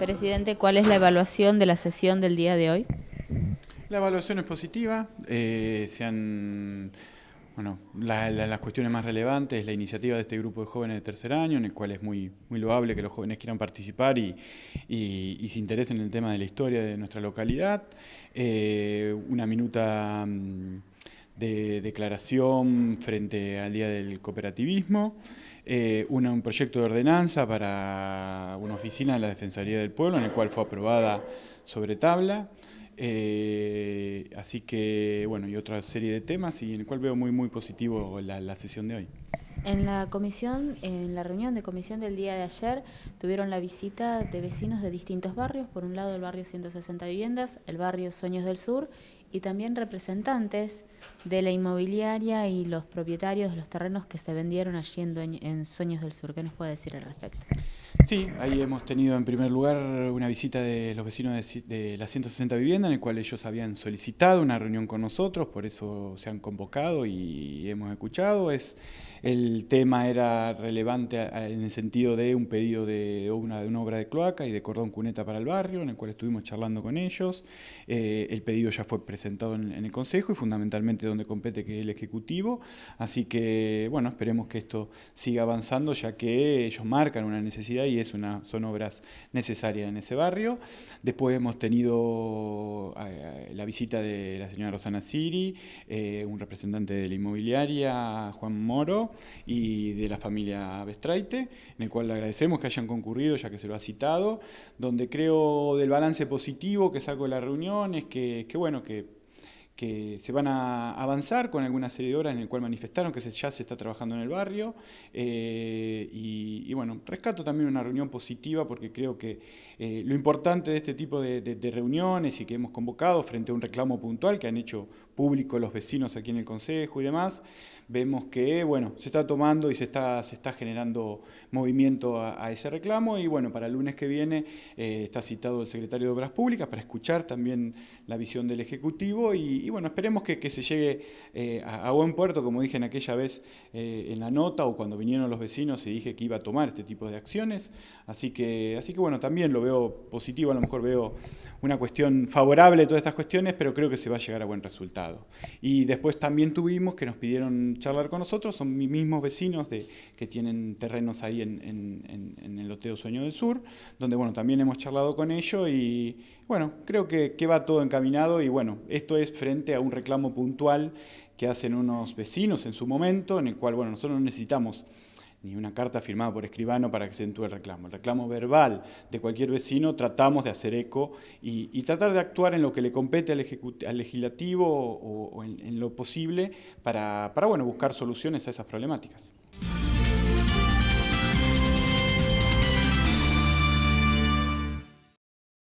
Presidente, ¿cuál es la evaluación de la sesión del día de hoy? La evaluación es positiva. Eh, bueno, las cuestiones más relevantes, la iniciativa de este grupo de jóvenes de tercer año, en el cual es muy, muy loable que los jóvenes quieran participar y, se interesen en el tema de la historia de nuestra localidad. Eh, una minuta... Mm, de declaración frente al Día del Cooperativismo, eh, una, un proyecto de ordenanza para una oficina de la Defensoría del Pueblo, en el cual fue aprobada sobre tabla, eh, así que, bueno, y otra serie de temas, y en el cual veo muy, muy positivo la, la sesión de hoy. En la comisión, en la reunión de comisión del día de ayer, tuvieron la visita de vecinos de distintos barrios, por un lado el barrio 160 viviendas, el barrio Sueños del Sur y también representantes de la inmobiliaria y los propietarios de los terrenos que se vendieron allí en, Sueños del Sur. ¿Qué nos puede decir al respecto? Sí, ahí hemos tenido en primer lugar una visita de los vecinos de, de la 160 vivienda, en el cual ellos habían solicitado una reunión con nosotros, por eso se han convocado y hemos escuchado. Es, el tema era relevante en el sentido de un pedido de una, de una obra de cloaca y de cordón cuneta para el barrio, en el cual estuvimos charlando con ellos. Eh, el pedido ya fue presentado sentado en, el Consejo y fundamentalmente donde compete que el Ejecutivo. Así que, bueno, esperemos que esto siga avanzando ya que ellos marcan una necesidad y es una, son obras necesarias en ese barrio. Después hemos tenido eh, eh, la visita de la señora Rosana Siri, eh, un representante de la inmobiliaria, Juan Moro, y de la familia Bestraite, en el cual le agradecemos que hayan concurrido, ya que se lo ha citado, donde creo del balance positivo que saco de la reunión es que bueno, que que se van a avanzar con algunas serie en el cual manifestaron que ya se está trabajando en el barrio. Eh, y, bueno, rescato también una reunión positiva porque creo que eh, lo importante de este tipo de, reuniones y que hemos convocado frente a un reclamo puntual que han hecho público los vecinos aquí en el Consejo y demás, vemos que bueno, se está tomando y se está, se está generando movimiento a, ese reclamo y bueno, para el lunes que viene eh, está citado el secretario de Obras Públicas para escuchar también la visión del Ejecutivo y bueno, esperemos que, se llegue eh, a, buen puerto, como dije en aquella vez eh, en la nota o cuando vinieron los vecinos y dije que iba a tomar este tipo de acciones. Así que, así que bueno, también lo veo positivo, a lo mejor veo una cuestión favorable de todas estas cuestiones, pero creo que se va a llegar a buen resultado. Y después también tuvimos que nos pidieron charlar con nosotros, son mis mismos vecinos de, que tienen terrenos ahí en, el Loteo Sueño del Sur, donde bueno, también hemos charlado con ellos y bueno, creo que, va todo encaminado y bueno, esto es a un reclamo puntual que hacen unos vecinos en su momento, en el cual, bueno, nosotros no necesitamos ni una carta firmada por escribano para que se entúe el reclamo. El reclamo verbal de cualquier vecino tratamos de hacer eco y, tratar de actuar en lo que le compete al, legislativo o, en, lo posible para, buscar soluciones a esas problemáticas.